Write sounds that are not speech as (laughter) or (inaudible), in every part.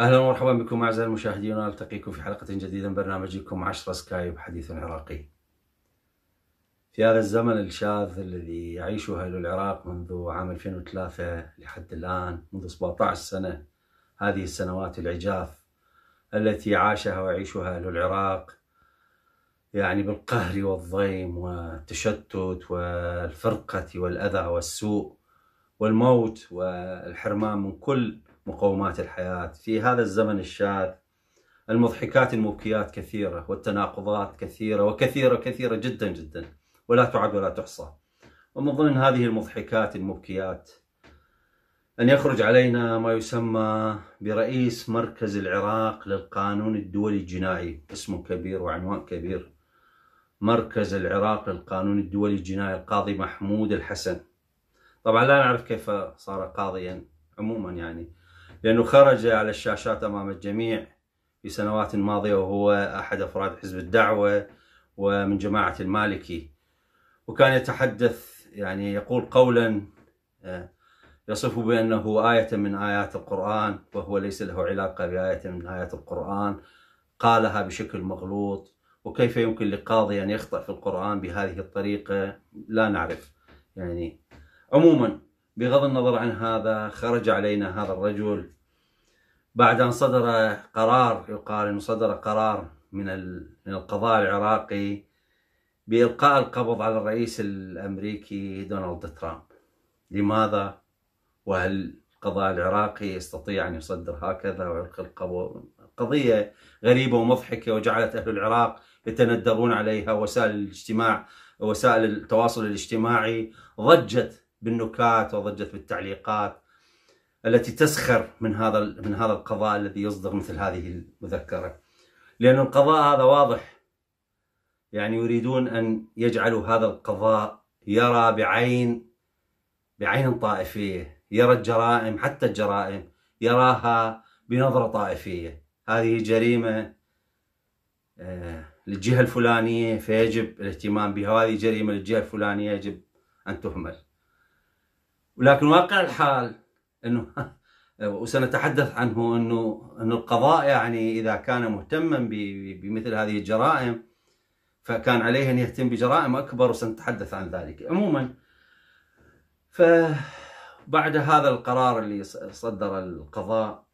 اهلا ومرحبا بكم اعزائي المشاهدين ونلتقيكم في حلقه جديده من برنامجكم 10 سكايب حديث عراقي. في هذا الزمن الشاذ الذي يعيشه اهل العراق منذ عام 2003 لحد الان منذ 17 سنه هذه السنوات العجاف التي عاشها ويعيشها أهل العراق يعني بالقهر والضيم والتشتت والفرقة والأذى والسوء والموت والحرمان من كل مقومات الحياة في هذا الزمن الشاذ المضحكات المبكيات كثيرة والتناقضات كثيرة وكثيرة كثيرة جدا جدا ولا تعد ولا تحصى ومن ضمن هذه المضحكات المبكيات أن يخرج علينا ما يسمى برئيس مركز العراق للقانون الدولي الجنائي اسمه كبير وعنوان كبير مركز العراق للقانون الدولي الجنائي القاضي محمود الحسن طبعا لا نعرف كيف صار قاضيا عموما يعني لأنه خرج على الشاشات أمام الجميع في سنوات ماضية وهو أحد أفراد حزب الدعوة ومن جماعة المالكي وكان يتحدث يعني يقول قولا آه، يصف بأنه آية من آيات القرآن وهو ليس له علاقة بآية من آيات القرآن قالها بشكل مغلوط وكيف يمكن لقاضي أن يخطأ في القرآن بهذه الطريقة لا نعرف يعني عموما بغض النظر عن هذا خرج علينا هذا الرجل بعد أن صدر قرار يقال أنه صدر قرار من من القضاء العراقي بإلقاء القبض على الرئيس الأمريكي دونالد ترامب لماذا؟ وهل القضاء العراقي يستطيع أن يصدر هكذا ويلقي القبول قضية غريبة ومضحكة وجعلت أهل العراق يتندرون عليها وسائل الاجتماع وسائل التواصل الاجتماعي ضجت بالنكات وضجت بالتعليقات التي تسخر من هذا من هذا القضاء الذي يصدر مثل هذه المذكره لأن القضاء هذا واضح يعني يريدون أن يجعلوا هذا القضاء يرى بعين بعين طائفية يرى الجرائم حتى الجرائم يراها بنظرة طائفية هذه جريمة آه، للجهة الفلانية فيجب الاهتمام بها وهذه جريمة للجهة الفلانية يجب أن تهمل ولكن واقع الحال أنه (laughs) وسنتحدث عنه أنه أن القضاء يعني إذا كان مهتما بمثل هذه الجرائم فكان عليه أن يهتم بجرائم أكبر وسنتحدث عن ذلك عموما ف بعد هذا القرار اللي صدر القضاء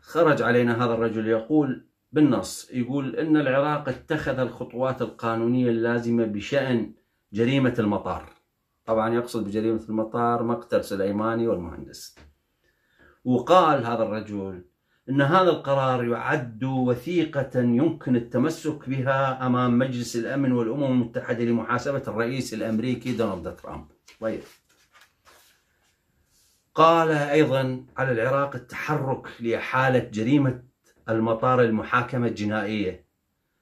خرج علينا هذا الرجل يقول بالنص يقول ان العراق اتخذ الخطوات القانونيه اللازمه بشان جريمه المطار طبعا يقصد بجريمه المطار مقتل سليماني والمهندس وقال هذا الرجل ان هذا القرار يعد وثيقه يمكن التمسك بها امام مجلس الامن والامم المتحده لمحاسبه الرئيس الامريكي دونالد ترامب طيب قال أيضا على العراق التحرك لإحالة جريمة المطار المحاكمة الجنائية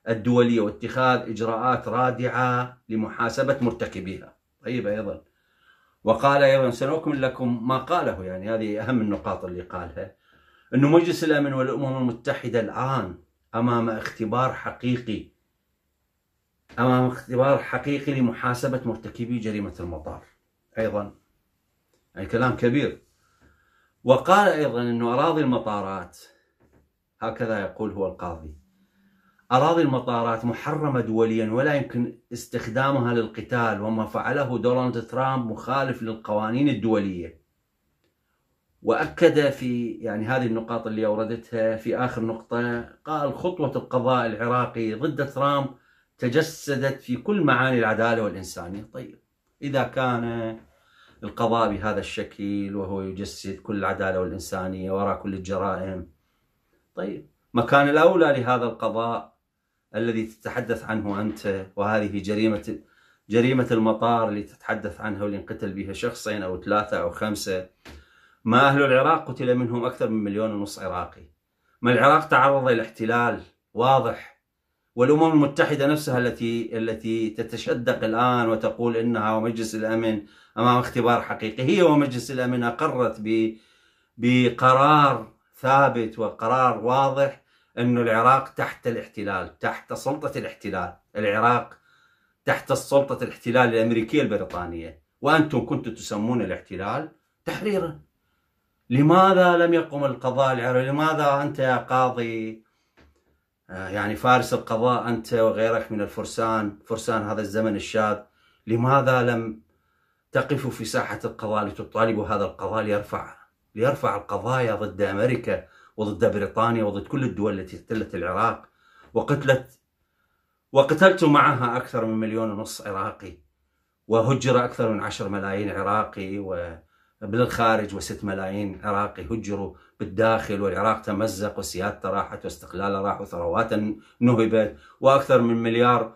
الدولية واتخاذ إجراءات رادعة لمحاسبة مرتكبيها طيب أيضا وقال أيضا سنكمل لكم ما قاله يعني هذه أهم النقاط اللي قالها أن مجلس الأمن والأمم المتحدة الآن أمام اختبار حقيقي أمام اختبار حقيقي لمحاسبة مرتكبي جريمة المطار أيضا يعني كلام كبير وقال أيضا أنه أراضي المطارات هكذا يقول هو القاضي أراضي المطارات محرمة دوليا ولا يمكن استخدامها للقتال وما فعله دونالد ترامب مخالف للقوانين الدولية وأكد في يعني هذه النقاط اللي أوردتها في آخر نقطة قال خطوة القضاء العراقي ضد ترامب تجسدت في كل معاني العدالة والإنسانية طيب إذا كان القضاء بهذا الشكل وهو يجسد كل العدالة والإنسانية وراء كل الجرائم طيب مكان الأولى لهذا القضاء الذي تتحدث عنه أنت وهذه جريمة جريمة المطار اللي تتحدث عنها واللي انقتل بها شخصين أو ثلاثة أو خمسة ما أهل العراق قتل منهم أكثر من مليون ونص عراقي ما العراق تعرض إلى احتلال واضح والامم المتحده نفسها التي التي تتشدق الان وتقول انها ومجلس الامن امام اختبار حقيقي هي ومجلس الامن اقرت بقرار ثابت وقرار واضح انه العراق تحت الاحتلال تحت سلطه الاحتلال العراق تحت سلطه الاحتلال الامريكيه البريطانيه وانتم كنتم تسمون الاحتلال تحريرا لماذا لم يقم القضاء العراقي لماذا انت يا قاضي آه، يعني فارس القضاء أنت وغيرك من الفرسان فرسان هذا الزمن الشاذ لماذا لم تقفوا في ساحة القضاء لتطالبوا هذا القضاء ليرفع ليرفع القضايا ضد أمريكا وضد بريطانيا وضد كل الدول التي احتلت العراق وقتلت وقتلت معها أكثر من مليون ونص عراقي وهجر أكثر من عشر ملايين عراقي و بالخارج وست ملايين عراقي هجروا بالداخل والعراق تمزق وسيادته راحت واستقلاله راح وثرواته نهبت واكثر من مليار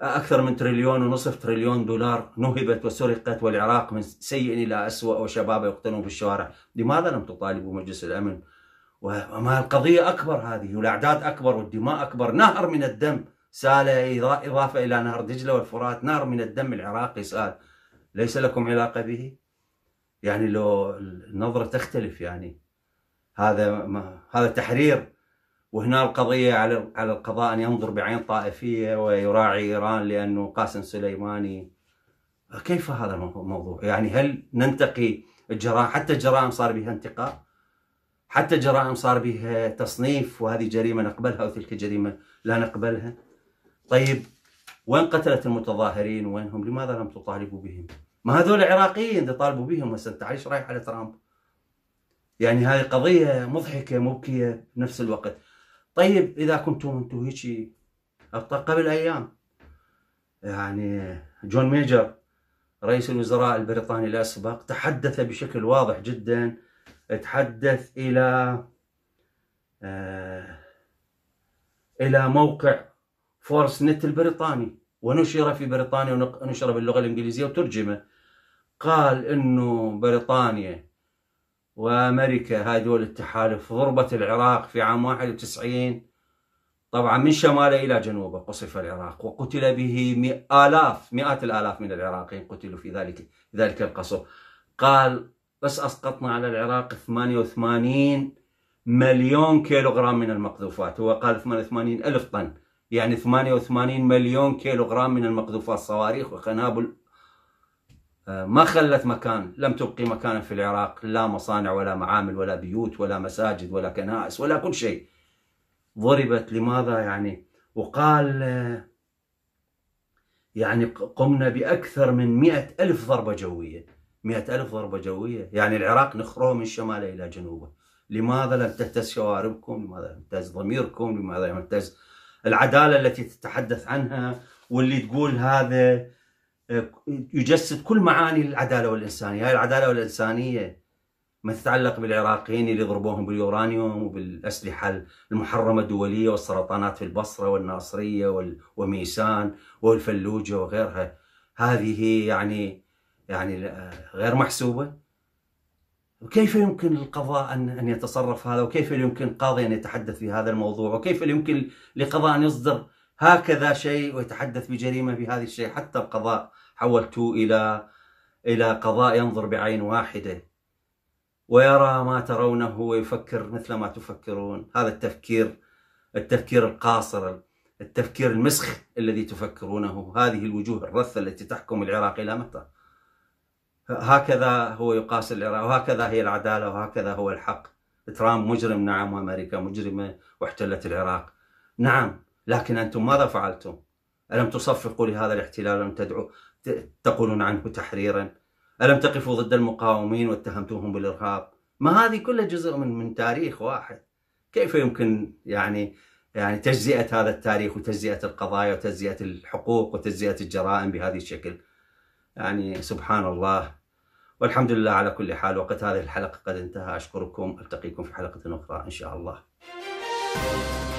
اكثر من تريليون ونصف تريليون دولار نهبت وسرقت والعراق من سيء الى اسوء وشباب يقتلون بالشوارع، لماذا لم تطالبوا مجلس الامن؟ وما القضيه اكبر هذه والاعداد اكبر والدماء اكبر، نهر من الدم سال اضافه الى نهر دجله والفرات، نهر من الدم العراقي سال، ليس لكم علاقه به؟ يعني لو النظره تختلف يعني هذا ما هذا تحرير وهنا القضيه على على القضاء ان ينظر بعين طائفيه ويراعي ايران لانه قاسم سليماني كيف هذا الموضوع؟ يعني هل ننتقي الجرائم حتى الجرائم صار بها انتقاء؟ حتى جرائم صار بها تصنيف وهذه جريمه نقبلها وتلك جريمه لا نقبلها؟ طيب وين قتلت المتظاهرين؟ وينهم؟ لماذا لم تطالبوا بهم؟ ما هذول عراقيين اللي طالبوا بهم هسه انت عايش رايح على ترامب يعني هاي قضيه مضحكه مبكيه بنفس الوقت طيب اذا كنتم انتم هيك قبل ايام يعني جون ميجر رئيس الوزراء البريطاني الاسبق تحدث بشكل واضح جدا تحدث الى آه الى موقع فورس نت البريطاني ونشر في بريطانيا ونشر باللغة الإنجليزية وترجمه قال أنه بريطانيا وأمريكا هاي دول التحالف ضربت العراق في عام 91 طبعا من شماله إلى جنوبه قصف العراق وقتل به آلاف مئات الآلاف من العراقيين قتلوا في ذلك في ذلك القصف قال بس أسقطنا على العراق 88 مليون كيلوغرام من المقذوفات هو قال 88 ألف طن يعني 88 مليون كيلوغرام من المقذوفات الصواريخ وقنابل آه، ما خلت مكان لم تبقي مكانا في العراق لا مصانع ولا معامل ولا بيوت ولا مساجد ولا كنائس ولا كل شيء ضربت لماذا يعني وقال آه، يعني قمنا بأكثر من مئة ألف ضربة جوية مئة ألف ضربة جوية يعني العراق نخروه من شماله إلى جنوبه لماذا لم تهتز شواربكم لماذا لم تهتز ضميركم لماذا لم تهتز العداله التي تتحدث عنها واللي تقول هذا آه، يجسد كل معاني العداله والانسانيه، هاي العداله والانسانيه ما تتعلق بالعراقيين اللي ضربوهم باليورانيوم وبالاسلحه المحرمه الدوليه والسرطانات في البصره والناصريه وميسان والفلوجه وغيرها، هذه يعني يعني آه، غير محسوبه وكيف يمكن للقضاء أن أن يتصرف هذا وكيف يمكن قاضي أن يتحدث في هذا الموضوع وكيف يمكن لقضاء أن يصدر هكذا شيء ويتحدث بجريمة بهذا الشيء حتى القضاء حولته إلى إلى قضاء ينظر بعين واحدة ويرى ما ترونه ويفكر مثل ما تفكرون هذا التفكير التفكير القاصر التفكير المسخ الذي تفكرونه هذه الوجوه الرثة التي تحكم العراق إلى متى؟ هكذا هو يقاس العراق وهكذا هي العدالة وهكذا هو الحق ترامب مجرم نعم وأمريكا مجرمة واحتلت العراق نعم لكن أنتم ماذا فعلتم ألم تصفقوا لهذا الاحتلال ألم تدعو تقولون عنه تحريرا ألم تقفوا ضد المقاومين واتهمتوهم بالإرهاب ما هذه كلها جزء من من تاريخ واحد كيف يمكن يعني يعني تجزئة هذا التاريخ وتجزئة القضايا وتجزئة الحقوق وتجزئة الجرائم بهذا الشكل يعني سبحان الله والحمد لله على كل حال وقت هذه الحلقة قد انتهى أشكركم ألتقيكم في حلقة أخرى إن شاء الله